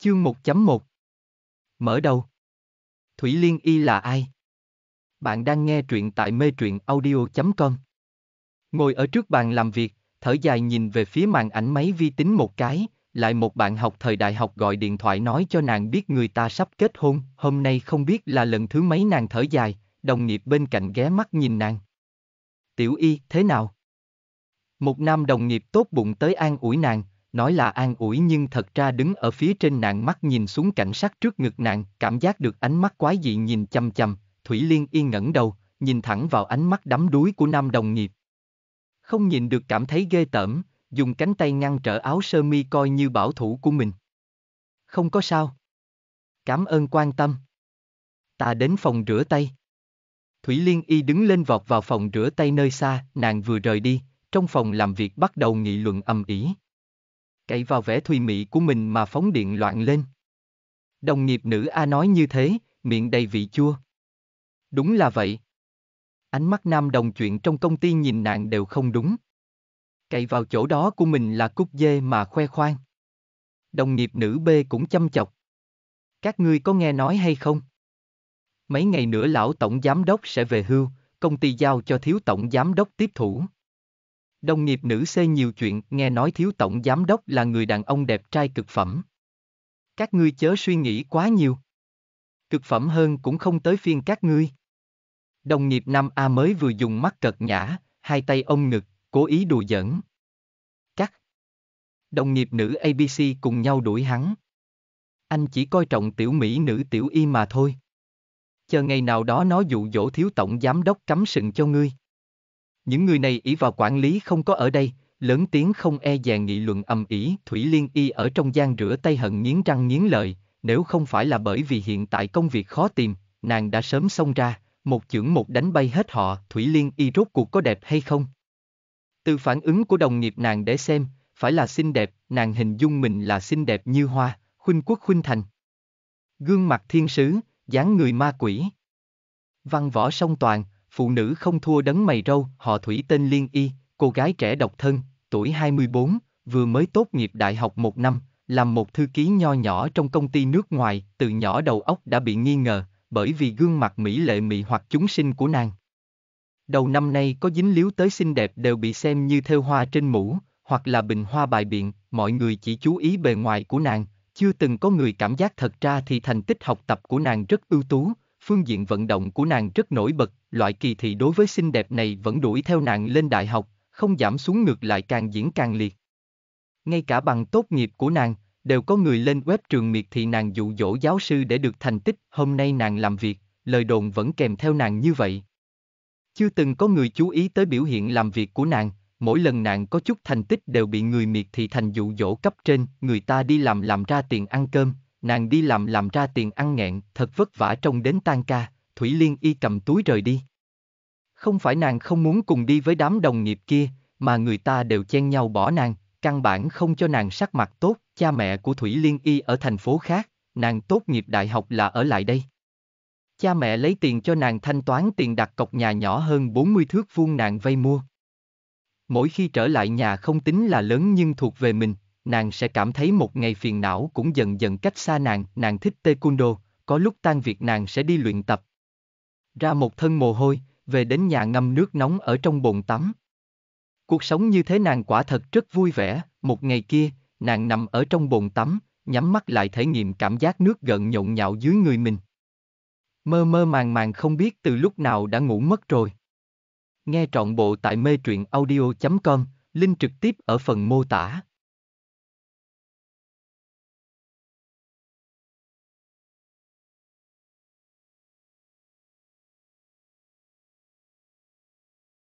Chương 1.1 Mở đầu Thủy Liên Y là ai? Bạn đang nghe truyện tại mê truyện audio.com Ngồi ở trước bàn làm việc, thở dài nhìn về phía màn ảnh máy vi tính một cái, lại một bạn học thời đại học gọi điện thoại nói cho nàng biết người ta sắp kết hôn, hôm nay không biết là lần thứ mấy nàng thở dài, đồng nghiệp bên cạnh ghé mắt nhìn nàng. Tiểu Y, thế nào? Một nam đồng nghiệp tốt bụng tới an ủi nàng, nói là an ủi nhưng thật ra đứng ở phía trên nạn mắt nhìn xuống cảnh sát trước ngực nạn, cảm giác được ánh mắt quái dị nhìn chăm chăm, Thủy Liên yên ngẩng đầu, nhìn thẳng vào ánh mắt đắm đuối của nam đồng nghiệp. Không nhìn được cảm thấy ghê tởm, dùng cánh tay ngăn trở áo sơ mi coi như bảo thủ của mình. Không có sao. Cảm ơn quan tâm. Ta đến phòng rửa tay. Thủy Liên Y đứng lên vọt vào phòng rửa tay nơi xa, nàng vừa rời đi, trong phòng làm việc bắt đầu nghị luận âm ý cậy vào vẻ thùy mị của mình mà phóng điện loạn lên. Đồng nghiệp nữ A nói như thế, miệng đầy vị chua. Đúng là vậy. Ánh mắt nam đồng chuyện trong công ty nhìn nạn đều không đúng. Cậy vào chỗ đó của mình là cúc dê mà khoe khoang. Đồng nghiệp nữ B cũng chăm chọc. Các ngươi có nghe nói hay không? Mấy ngày nữa lão tổng giám đốc sẽ về hưu, công ty giao cho thiếu tổng giám đốc tiếp thủ. Đồng nghiệp nữ xê nhiều chuyện, nghe nói thiếu tổng giám đốc là người đàn ông đẹp trai cực phẩm. Các ngươi chớ suy nghĩ quá nhiều. Cực phẩm hơn cũng không tới phiên các ngươi. Đồng nghiệp nam A mới vừa dùng mắt cật nhã, hai tay ông ngực, cố ý đùa giỡn. Cắt. Đồng nghiệp nữ ABC cùng nhau đuổi hắn. Anh chỉ coi trọng tiểu mỹ nữ tiểu y mà thôi. Chờ ngày nào đó nó dụ dỗ thiếu tổng giám đốc cắm sừng cho ngươi. Những người này ý vào quản lý không có ở đây, lớn tiếng không e dè nghị luận ầm ĩ, Thủy Liên Y ở trong gian rửa tay hận nghiến răng nghiến lợi, nếu không phải là bởi vì hiện tại công việc khó tìm, nàng đã sớm xông ra, một chưởng một đánh bay hết họ, Thủy Liên Y rốt cuộc có đẹp hay không? Từ phản ứng của đồng nghiệp nàng để xem, phải là xinh đẹp, nàng hình dung mình là xinh đẹp như hoa, khuynh quốc khuynh thành. Gương mặt thiên sứ, dáng người ma quỷ. Văn võ song toàn, phụ nữ không thua đấng mày râu, họ Thủy tên Liên Y, cô gái trẻ độc thân, tuổi 24, vừa mới tốt nghiệp đại học một năm, làm một thư ký nho nhỏ trong công ty nước ngoài, từ nhỏ đầu óc đã bị nghi ngờ, bởi vì gương mặt mỹ lệ mị hoặc chúng sinh của nàng. Đầu năm nay có dính líu tới xinh đẹp đều bị xem như theo hoa trên mũ, hoặc là bình hoa bài biện, mọi người chỉ chú ý bề ngoài của nàng, chưa từng có người cảm giác thật ra thì thành tích học tập của nàng rất ưu tú, phương diện vận động của nàng rất nổi bật, loại kỳ thị đối với xinh đẹp này vẫn đuổi theo nàng lên đại học, không giảm xuống ngược lại càng diễn càng liệt. Ngay cả bằng tốt nghiệp của nàng, đều có người lên web trường miệt thì nàng dụ dỗ giáo sư để được thành tích, hôm nay nàng làm việc, lời đồn vẫn kèm theo nàng như vậy. Chưa từng có người chú ý tới biểu hiện làm việc của nàng, mỗi lần nàng có chút thành tích đều bị người miệt thị thành dụ dỗ cấp trên, người ta đi làm làm ra tiền ăn cơm, nàng đi làm làm ra tiền ăn nghẹn, thật vất vả trông đến tan ca, Thủy Liên y cầm túi rời đi. Không phải nàng không muốn cùng đi với đám đồng nghiệp kia, mà người ta đều chen nhau bỏ nàng, căn bản không cho nàng sắc mặt tốt, cha mẹ của Thủy Liên y ở thành phố khác, nàng tốt nghiệp đại học là ở lại đây. Cha mẹ lấy tiền cho nàng thanh toán tiền đặt cọc nhà nhỏ hơn 40 thước vuông nàng vay mua. Mỗi khi trở lại nhà không tính là lớn nhưng thuộc về mình, nàng sẽ cảm thấy một ngày phiền não cũng dần dần cách xa nàng, nàng thích taekwondo, có lúc tan việc nàng sẽ đi luyện tập. Ra một thân mồ hôi, về đến nhà ngâm nước nóng ở trong bồn tắm. Cuộc sống như thế nàng quả thật rất vui vẻ, một ngày kia, nàng nằm ở trong bồn tắm, nhắm mắt lại thể nghiệm cảm giác nước gợn nhộn nhạo dưới người mình. Mơ mơ màng màng không biết từ lúc nào đã ngủ mất rồi. Nghe trọn bộ tại mê truyện audio.com, link trực tiếp ở phần mô tả.